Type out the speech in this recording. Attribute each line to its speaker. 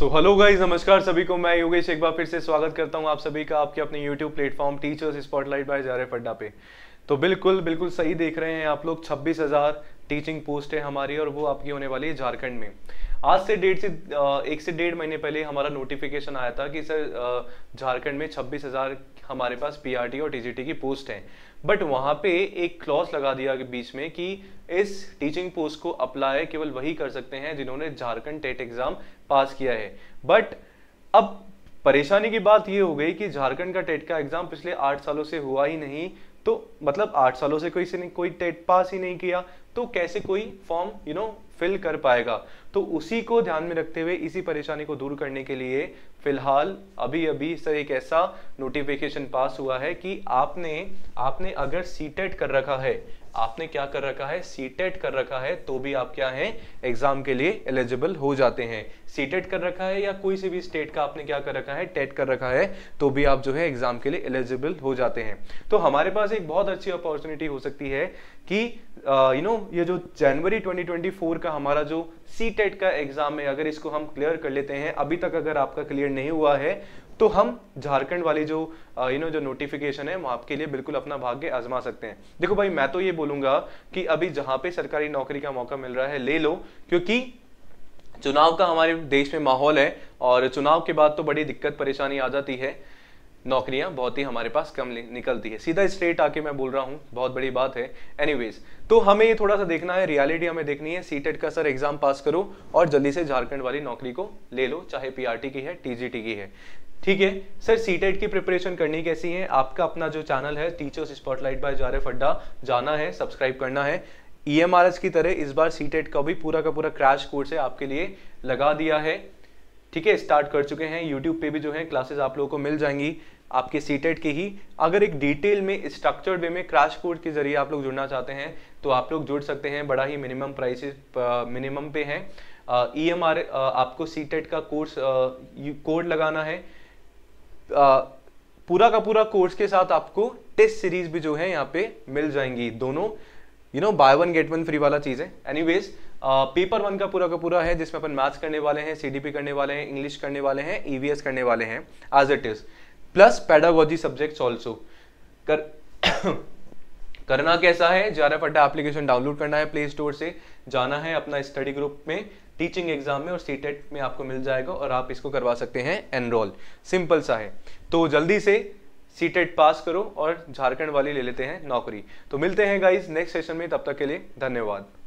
Speaker 1: so hello guys नमस्कार सभी को मैं योगेश एक बार फिर से स्वागत करता हूँ आप सभी का आपके अपने YouTube platform teachers spotlight by जारे फड्डा पे तो बिल्कुल बिल्कुल सही देख रहे हैं आप लोग छब्बीस हज़ार टीचिंग पोस्ट है हमारी और वो आपकी होने वाली है झारखंड में आज से डेढ़ से एक से डेढ़ महीने पहले हमारा नोटिफिकेशन आया था कि सर झारखंड में छब्बीस हज़ार हमारे पास पीआरटी और टीजीटी की पोस्ट है बट वहां पे एक क्लॉज लगा दिया के बीच में कि इस टीचिंग पोस्ट को अप्लाई केवल वही कर सकते हैं जिन्होंने झारखंड टेट एग्ज़ाम पास किया है बट अब परेशानी की बात ये हो गई कि झारखंड का टेट का एग्ज़ाम पिछले आठ सालों से हुआ ही नहीं तो मतलब आठ सालों से कोई नहीं कोई टेट पास ही नहीं किया तो कैसे कोई फॉर्म यू नो फिल कर पाएगा तो उसी को ध्यान में रखते हुए इसी परेशानी को दूर करने के लिए फिलहाल अभी अभी सर एक ऐसा नोटिफिकेशन पास हुआ है कि आपने आपने अगर सी टेट कर रखा है आपने क्या कर रखा है सीटेट e कर रखा है तो भी आप क्या है एग्जाम के लिए एलिजिबल हो जाते हैं सीटेट e कर रखा है या कोई से भी स्टेट का आपने क्या कर रखा है टेट e कर रखा है तो भी आप जो है एग्जाम के लिए एलिजिबल हो जाते हैं तो हमारे पास एक बहुत अच्छी अपॉर्चुनिटी हो सकती है कि यू नो ये जो जनवरी 2024 का हमारा जो सी का एग्जाम है अगर इसको हम क्लियर कर लेते हैं अभी तक अगर आपका क्लियर नहीं हुआ है तो हम झारखंड वाली जो यू नो जो नोटिफिकेशन है वो आपके लिए बिल्कुल अपना भाग्य आजमा सकते हैं देखो भाई मैं तो ये बोलूंगा कि अभी जहां पे सरकारी नौकरी का मौका मिल रहा है ले लो क्योंकि चुनाव का हमारे देश में माहौल है और चुनाव के बाद तो बड़ी दिक्कत परेशानी आ जाती है नौकरियां बहुत ही हमारे पास कम निकलती है सीधा स्ट्रेट आके मैं बोल रहा हूँ बहुत बड़ी बात है एनीवेज तो हमें ये थोड़ा सा देखना है रियलिटी हमें देखनी है सीटेट e का सर एग्जाम पास करो और जल्दी से झारखंड वाली नौकरी को ले लो चाहे पीआरटी की है टीजीटी की है ठीक है सर सी टेट की प्रिपरेशन करनी कैसी है आपका अपना जो चैनल है टीचर्स स्पॉटलाइट बाय जारे फड्डा जाना है सब्सक्राइब करना है ई e की तरह इस बार सी टेट e का भी पूरा का पूरा क्रैश कोर्स है आपके लिए लगा दिया है ठीक है स्टार्ट कर चुके हैं यूट्यूब पे भी जो है क्लासेस आप लोगों को मिल जाएंगी आपके सी टेट e के ही अगर एक डिटेल में स्ट्रक्चर्ड वे में क्रैश कोर्स के जरिए आप लोग जुड़ना चाहते हैं तो आप लोग जुड़ सकते हैं बड़ा ही मिनिमम प्राइस मिनिमम पे है ई एम आर आपको टेट का कोर्स कोड लगाना है पूरा का पूरा कोर्स के साथ आपको टेस्ट सीरीज भी जो है यहाँ पे मिल जाएंगी दोनों you know buy one get one free वाला चीज़ है वेज पेपर वन का पूरा का पूरा है जिसमें अपन मैथ्स करने वाले हैं सीडीपी करने वाले हैं इंग्लिश करने वाले हैं ईवीएस e करने वाले हैं as it is plus pedagogy subjects also कर करना कैसा है जारा फट्टा एप्लीकेशन डाउनलोड करना है प्ले स्टोर से जाना है अपना स्टडी ग्रुप में टीचिंग एग्जाम में और सी e में आपको मिल जाएगा और आप इसको करवा सकते हैं एनरोल सिंपल सा है तो जल्दी से सी पास e करो और झारखंड वाली ले लेते हैं नौकरी तो मिलते हैं गाइज नेक्स्ट सेशन में तब तक के लिए धन्यवाद